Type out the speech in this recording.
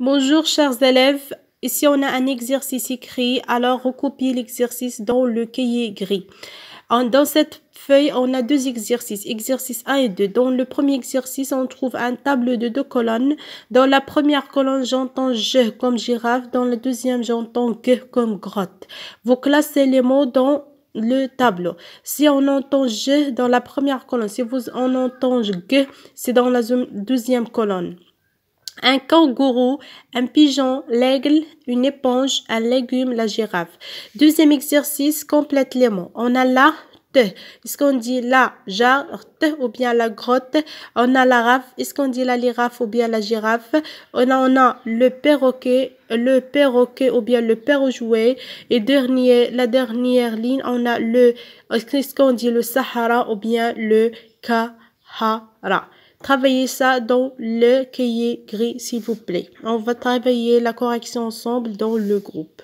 Bonjour chers élèves, ici on a un exercice écrit, alors recopiez l'exercice dans le cahier gris. Dans cette feuille, on a deux exercices, exercice 1 et 2. Dans le premier exercice, on trouve un tableau de deux colonnes. Dans la première colonne, j'entends je comme girafe. Dans la deuxième, j'entends que comme grotte. Vous classez les mots dans le tableau. Si on entend je dans la première colonne, si vous en entend que, c'est dans la deuxième colonne un kangourou, un pigeon, l'aigle, une éponge, un légume, la girafe. Deuxième exercice, complète les mots. On a la te. Est-ce qu'on dit la jarte ou bien la grotte On a la raf, Est-ce qu'on dit la lirafe ou bien la girafe on a, on a le perroquet, le perroquet ou bien le perrojouet. Et dernier, la dernière ligne, on a le, est-ce qu'on dit le Sahara ou bien le Kahara Travaillez ça dans le cahier gris, s'il vous plaît. On va travailler la correction ensemble dans le groupe.